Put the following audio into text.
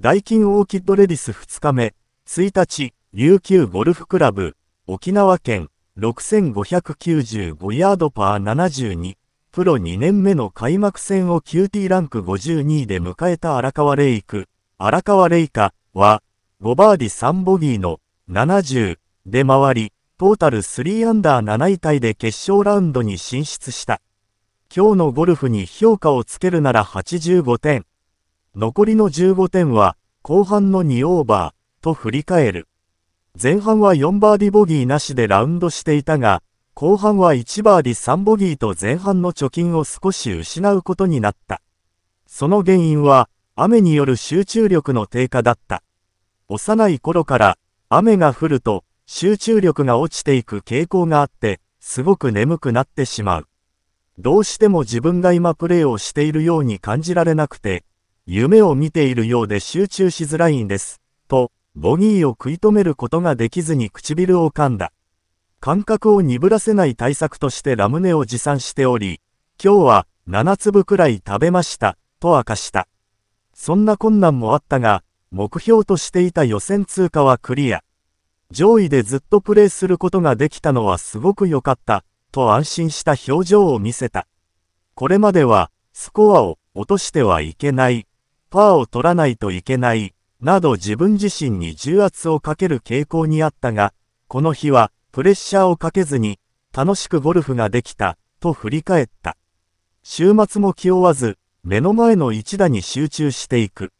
ダイキンオーキッドレディス2日目、1日、琉球ゴルフクラブ、沖縄県、6595ヤードパー72、プロ2年目の開幕戦を QT ランク52位で迎えた荒川レイク、荒川レイカは、5バーディ3ボギーの70で回り、トータル3アンダー7位タイで決勝ラウンドに進出した。今日のゴルフに評価をつけるなら85点。残りの15点は、後半の2オーバー、と振り返る。前半は4バーディボギーなしでラウンドしていたが、後半は1バーディ3ボギーと前半の貯金を少し失うことになった。その原因は、雨による集中力の低下だった。幼い頃から、雨が降ると、集中力が落ちていく傾向があって、すごく眠くなってしまう。どうしても自分が今プレーをしているように感じられなくて、夢を見ているようで集中しづらいんです、と、ボニーを食い止めることができずに唇を噛んだ。感覚を鈍らせない対策としてラムネを持参しており、今日は7粒くらい食べました、と明かした。そんな困難もあったが、目標としていた予選通過はクリア。上位でずっとプレーすることができたのはすごく良かった、と安心した表情を見せた。これまでは、スコアを落としてはいけない、パーを取らないといけない、など自分自身に重圧をかける傾向にあったが、この日はプレッシャーをかけずに、楽しくゴルフができた、と振り返った。週末も気負わず、目の前の一打に集中していく。